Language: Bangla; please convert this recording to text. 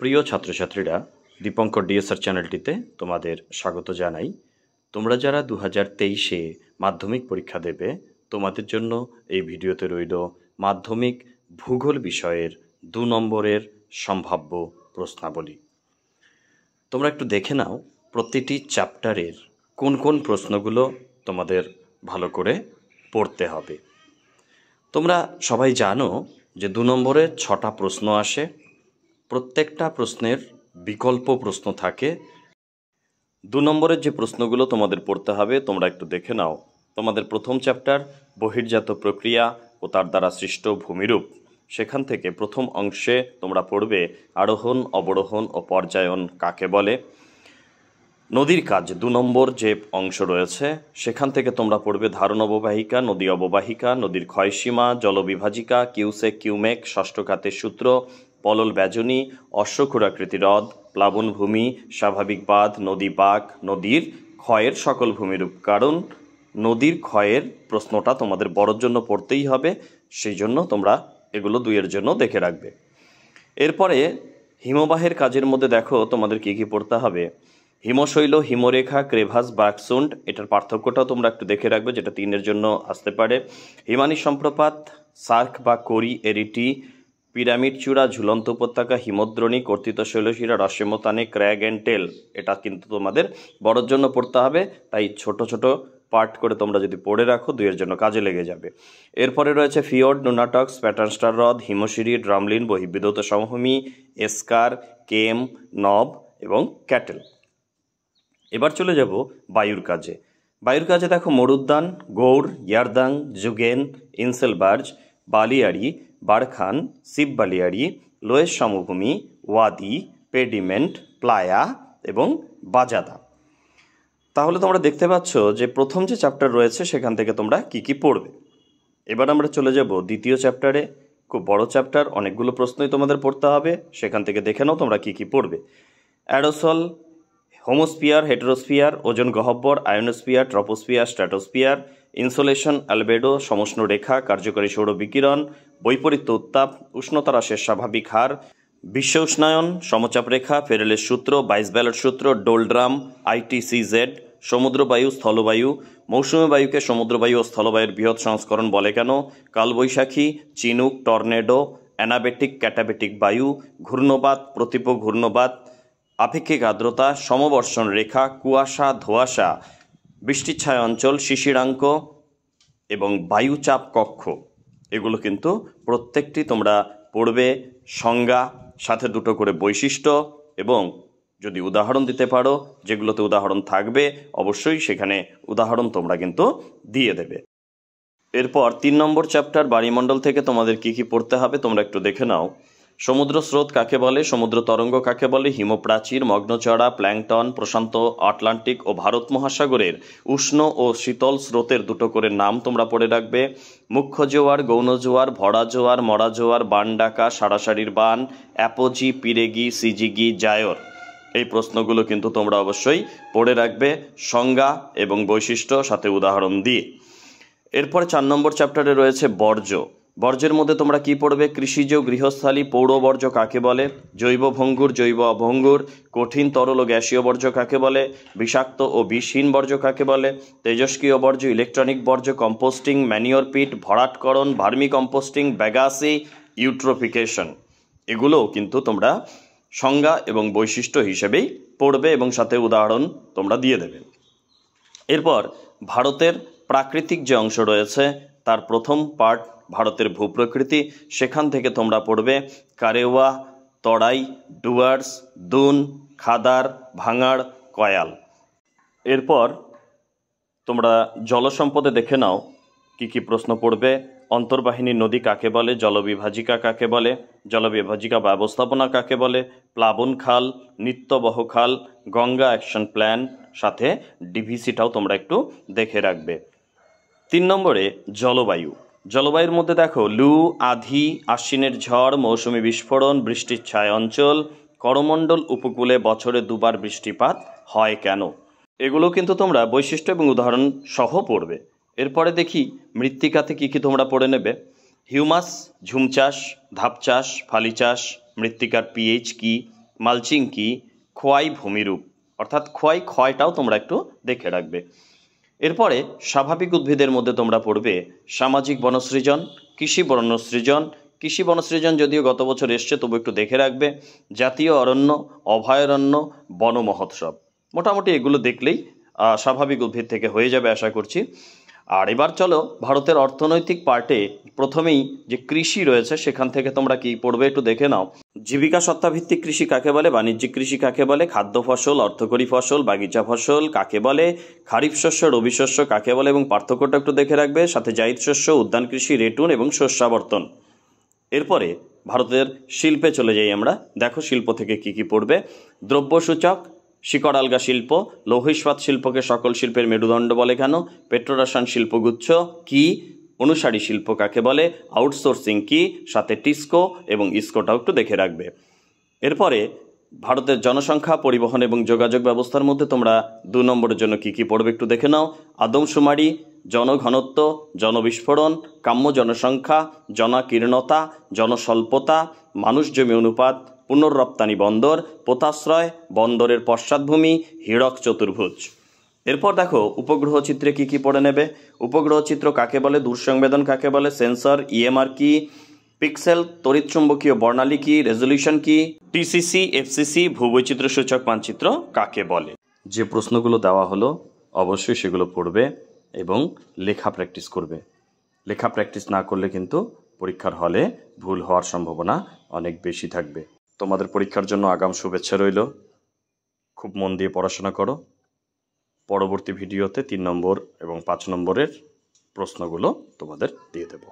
প্রিয় ছাত্রছাত্রীরা দীপঙ্কর ডিএসআর চ্যানেলটিতে তোমাদের স্বাগত জানাই তোমরা যারা দু হাজার তেইশে মাধ্যমিক পরীক্ষা দেবে তোমাদের জন্য এই ভিডিওতে রইল মাধ্যমিক ভূগোল বিষয়ের দু নম্বরের সম্ভাব্য প্রশ্নাবলী তোমরা একটু দেখে নাও প্রতিটি চ্যাপ্টারের কোন কোন প্রশ্নগুলো তোমাদের ভালো করে পড়তে হবে তোমরা সবাই জানো যে দু নম্বরে ছটা প্রশ্ন আসে প্রত্যেকটা প্রশ্নের বিকল্প প্রশ্ন থাকে দু নম্বরের যে প্রশ্নগুলো তোমাদের পড়তে হবে তোমরা একটু দেখে নাও তোমাদের প্রথম চ্যাপ্টার বহির্জাত প্রক্রিয়া ও তার দ্বারা সৃষ্ট ভূমিরূপ সেখান থেকে প্রথম অংশে তোমরা পড়বে আরোহণ অবরোহণ ও পর্যায়ন কাকে বলে নদীর কাজ দু নম্বর যে অংশ রয়েছে সেখান থেকে তোমরা পড়বে ধারণ অববাহিকা নদী অববাহিকা নদীর ক্ষয়সীমা জলবিভাজিকা কিউসে কিউমেক ষষ্ঠকাতের সূত্র পলল ব্যাজনী অশ্বক্ষুরাকৃতি হ্রদ প্লাবনভূমি স্বাভাবিক বাঁধ নদী বাঁক নদীর ক্ষয়ের সকল ভূমিরূপ কারণ নদীর ক্ষয়ের প্রশ্নটা তোমাদের বড়োর জন্য পড়তেই হবে সেই জন্য তোমরা এগুলো দুইয়ের জন্য দেখে রাখবে এরপরে হিমবাহের কাজের মধ্যে দেখো তোমাদের কি কি পড়তে হবে হিমশৈল হিমরেখা ক্রেভাস বার্কসুন্ড এটার পার্থক্যটাও তোমরা একটু দেখে রাখবে যেটা তিনের জন্য আসতে পারে হিমানি সম্প্রপাত সার্ক বা কোরি এরিটি পিরামিড চূড়া ঝুলন্ত উপত্যকা হিমদ্রণী কর্তৃত শৈলশিরা রসেমতানে ক্র্যাগ অ্যান্ড টেল এটা কিন্তু তোমাদের বড়োর জন্য পড়তে হবে তাই ছোট ছোট পার্ট করে তোমরা যদি পড়ে রাখো দুইয়ের জন্য কাজে লেগে যাবে এরপরে রয়েছে ফিওর্ড নুনাটক্স প্যাটার্নস্টার হ্রদ হিমশিরি ড্রামলিন বহির্বিদ্যুত সমভূমি এসকার কেম নব এবং ক্যাটেল এবার চলে যাব বায়ুর কাজে বায়ুর কাজে দেখো মরুদ্যান গৌড় ইয়ারদাং জুগেন ইনসেলবার্জ বালিয়ারি বারখান শিববালিয়ারি লোয়েস সমভূমি ওয়াদি পেডিমেন্ট প্লায়া এবং বাজাদা তাহলে তোমরা দেখতে পাচ্ছ যে প্রথম যে চ্যাপ্টার রয়েছে সেখান থেকে তোমরা কি কি পড়বে এবার আমরা চলে যাব দ্বিতীয় চ্যাপ্টারে খুব বড় চ্যাপ্টার অনেকগুলো প্রশ্নই তোমাদের পড়তে হবে সেখান থেকে দেখে নাও তোমরা কি কি পড়বে অ্যারোসল হোমোস্পিয়ার হেটেরোস্পিয়ার ওজন গহব্বর ionosphere troposphere stratosphere insolation albedo সমষ্ণ রেখা কার্যকরী সৌর বিকিরণ বৈপরীত্য উত্তাপ উষ্ণতা হ্রাসের স্বাভাবিক হার বিশ্ব উষ্ণায়ন সমচাপ রেখা ফেরেলের সূত্র বাইস ব্যালট সূত্র ডোলড্রাম আইটিসিজেড সমুদ্রবায়ু স্থলবায়ু মৌসুমি বায়ুকে সমুদ্রবায়ু ও স্থলবায়ুর বৃহৎ সংস্করণ বলে কেন কালবৈশাখী চিনুক টর্নেডো অ্যানাবেটিক ক্যাটাবেটিক বায়ু ঘূর্ণবাত প্রতিপ ঘূর্ণবাত আপেক্ষিক আর্দ্রতা সমবর্ষণ রেখা কুয়াশা ধোয়াশা বৃষ্টিচ্ছায় অঞ্চল শিশিরাঙ্ক এবং বায়ুচাপ কক্ষ এগুলো কিন্তু প্রত্যেকটি তোমরা পড়বে সংজ্ঞা সাথে দুটো করে বৈশিষ্ট্য এবং যদি উদাহরণ দিতে পারো যেগুলোতে উদাহরণ থাকবে অবশ্যই সেখানে উদাহরণ তোমরা কিন্তু দিয়ে দেবে এরপর তিন নম্বর চ্যাপ্টার বাড়িমণ্ডল থেকে তোমাদের কি কি পড়তে হবে তোমরা একটু দেখে নাও সমুদ্র স্রোত কাকে বলে সমুদ্র তরঙ্গ কাকে বলে হিমপ্রাচীর মগ্নচড়া প্ল্যাংটন প্রশান্ত আটলান্টিক ও ভারত মহাসাগরের উষ্ণ ও শীতল স্রোতের দুটো করে নাম তোমরা পড়ে রাখবে মুখ্য জোয়ার গৌণ জোয়ার ভরা জোয়ার মরা জোয়ার বান ডাকা সারাসারির বান অ্যাপোজি পিরেগি সিজিগি জায়র এই প্রশ্নগুলো কিন্তু তোমরা অবশ্যই পড়ে রাখবে সংজ্ঞা এবং বৈশিষ্ট্য সাথে উদাহরণ দিয়ে এরপর চার নম্বর চ্যাপ্টারে রয়েছে বর্জ্য বর্জ্যের মধ্যে তোমরা কি পড়বে কৃষিজ গৃহস্থালী পৌর বর্জ্য কাকে বলে জৈব ভঙ্গুর জৈব অভঙ্গুর কঠিন তরল ও গ্যাসীয় বর্জ্য কাকে বলে বিষাক্ত ও বিষহীন বর্জ্য কাকে বলে তেজস্ক্রিয় বর্জ্য ইলেকট্রনিক বর্জ্য কম্পোস্টিং ম্যানিওর পিট ভরাটকরণ ভার্মি কম্পোস্টিং ব্যাগাসি ইউট্রোফিকেশন এগুলোও কিন্তু তোমরা সংজ্ঞা এবং বৈশিষ্ট্য হিসেবেই পড়বে এবং সাথে উদাহরণ তোমরা দিয়ে দেবে এরপর ভারতের প্রাকৃতিক যে অংশ রয়েছে তার প্রথম পার্ট ভারতের ভূপ্রকৃতি সেখান থেকে তোমরা পড়বে কারেওয়া তড়াই ডুয়ার্স দুন খাদার ভাঙাড় কয়াল এরপর তোমরা জলসম্পদে দেখে নাও কি কি প্রশ্ন পড়বে অন্তর্বাহিনী নদী কাকে বলে জলবিভাজিকা কাকে বলে জলবিভাজিকা ব্যবস্থাপনা কাকে বলে প্লাবন খাল নিত্যবহ খাল গঙ্গা অ্যাকশন প্ল্যান সাথে ডিভিসিটাও তোমরা একটু দেখে রাখবে তিন নম্বরে জলবায়ু জলবায়ুর মধ্যে দেখো লু আধি আশ্বিনের ঝড় মৌসুমি বিস্ফোরণ বৃষ্টির ছায় অঞ্চল করমণ্ডল উপকূলে বছরে দুবার বৃষ্টিপাত হয় কেন এগুলো কিন্তু তোমরা বৈশিষ্ট্য এবং উদাহরণ সহ পড়বে এরপরে দেখি মৃত্তিকাতে কী কী তোমরা পড়ে নেবে হিউমাস ঝুম চাষ ধাপ চাষ ফালি চাষ মৃত্তিকার পিএইচ কি মালচিং কি খোয়াই ভূমিরূপ অর্থাৎ খোয়াই ক্ষয়টাও তোমরা একটু দেখে রাখবে এরপরে স্বাভাবিক উদ্ভিদের মধ্যে তোমরা পড়বে সামাজিক বনসৃজন কৃষি বনসৃজন কৃষি বনসৃজন যদিও গত বছর এসছে তবু একটু দেখে রাখবে জাতীয় অরণ্য অভয়ারণ্য বন মহোৎসব মোটামুটি এগুলো দেখলেই স্বাভাবিক উদ্ভিদ থেকে হয়ে যাবে আশা করছি আর এবার চলো ভারতের অর্থনৈতিক পার্টে প্রথমেই যে কৃষি রয়েছে সেখান থেকে তোমরা কি পড়বে একটু দেখে নাও জীবিকা সত্তাভিত্তিক কৃষি কাকে বলে বাণিজ্যিক কৃষি কাকে বলে খাদ্য ফসল অর্থকরী ফসল বাগিচা ফসল কাকে বলে খারিফ শস্য রবি শস্য কাকে বলে এবং পার্থক্যটা একটু দেখে রাখবে সাথে জাইদ শস্য উদ্যান কৃষি রেটুন এবং শস্যাবর্তন এরপরে ভারতের শিল্পে চলে যাই আমরা দেখো শিল্প থেকে কি কি পড়বে দ্রব্যসূচক শিকড়ালগা শিল্প লৌহিস্পাত শিল্পকে সকল শিল্পের মেরুদণ্ড বলে কেন পেট্রোরাসায়ন শিল্পগুচ্ছ কি অনুসারী শিল্প কাকে বলে আউটসোর্সিং কি সাথে টিস্কো এবং ইস্কোটাও একটু দেখে রাখবে এরপরে ভারতের জনসংখ্যা পরিবহন এবং যোগাযোগ ব্যবস্থার মধ্যে তোমরা দু নম্বরের জন্য কি কি পড়বে একটু দেখে নাও আদমশুমারি জনঘনত্ব জনবিস্ফোরণ কাম্য জনসংখ্যা জনাকীর্ণতা জনস্বল্পতা মানুষ জমি অনুপাত পুনর্রপ্তানি বন্দর পোতাশ্রয় বন্দরের পশ্চাৎভূমি হীরক চতুর্ভুজ এরপর দেখো উপগ্রহ চিত্রে কি কি পড়ে নেবে উপগ্রহ চিত্র কাকে বলে দূরসংবেদন কাকে বলে সেন্সর ইএমআর e কি পিক্সেল চুম্বকীয় বর্ণালী কি রেজলিউশন কি টিসিসি এফসিসি ভূবৈচিত্র সূচক মানচিত্র কাকে বলে যে প্রশ্নগুলো দেওয়া হলো অবশ্যই সেগুলো পড়বে এবং লেখা প্র্যাকটিস করবে লেখা প্র্যাকটিস না করলে কিন্তু পরীক্ষার হলে ভুল হওয়ার সম্ভাবনা অনেক বেশি থাকবে তোমাদের পরীক্ষার জন্য আগাম শুভেচ্ছা রইল খুব মন দিয়ে পড়াশোনা করো পরবর্তী ভিডিওতে তিন নম্বর এবং পাঁচ নম্বরের প্রশ্নগুলো তোমাদের দিয়ে দেবো